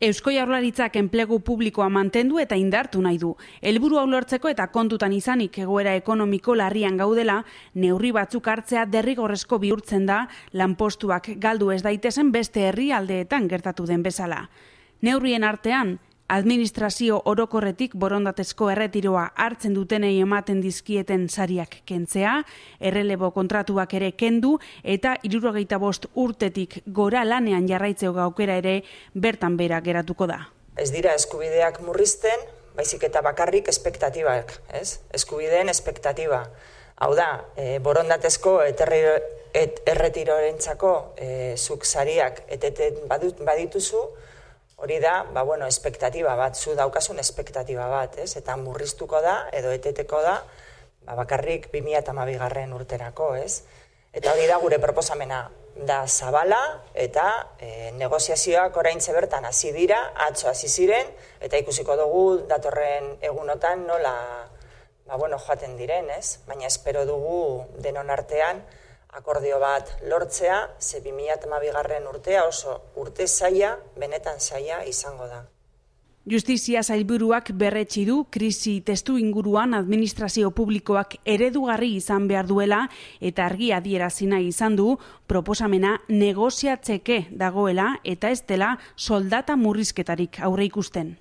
Eusko Jaurlaritzak enplegu publikoa mantendu eta indartu nahi du. Helburu hau lortzeko eta kontutan izanik egoera ekonomiko larrian gaudela, neurri batzuk hartzea derrigorrezko bihurtzen da lanpostuak galdu ez daitezen beste herrialdeetan gertatu den bezala. Neurrien artean, Administrazio orokorretik borondatezko erretiroa hartzen dutenei ematen dizkieten sariak kentzea, errelebo kontratuak ere kendu eta irurogeita bost urtetik gora lanean jarraitzeo gaukera ere bertan bera geratuko da. Ez dira eskubideak murrizten, baizik eta bakarrik espektatibak, ez? Eskubideen espektatiba. Hau da, e, borondatezko erretiroaren txako e, zuk sariak eteten badut, badituzu, hori da, ba, bueno, espektatiba bat, zu daukasun espektatiba bat, ez? Eta murriztuko da, edo eteteko da, ba, bakarrik 2000 garren urterako, ez? Eta hori da gure proposamena, da zabala eta e, negoziazioak orain bertan hasi dira, atzo hasi ziren eta ikusiko dugu datorren egunotan nola ba, bueno, joaten diren, ez? Baina espero dugu denon artean akordio bat lortzea, ze 2008 garren urtea oso urte zaia, benetan zaia izango da. Justizia zailburuak berretsi du krisi testu inguruan administrazio publikoak eredugarri izan behar duela eta argi adierazina izan du proposamena negoziatzeke dagoela eta ez dela soldata murrizketarik aurre ikusten.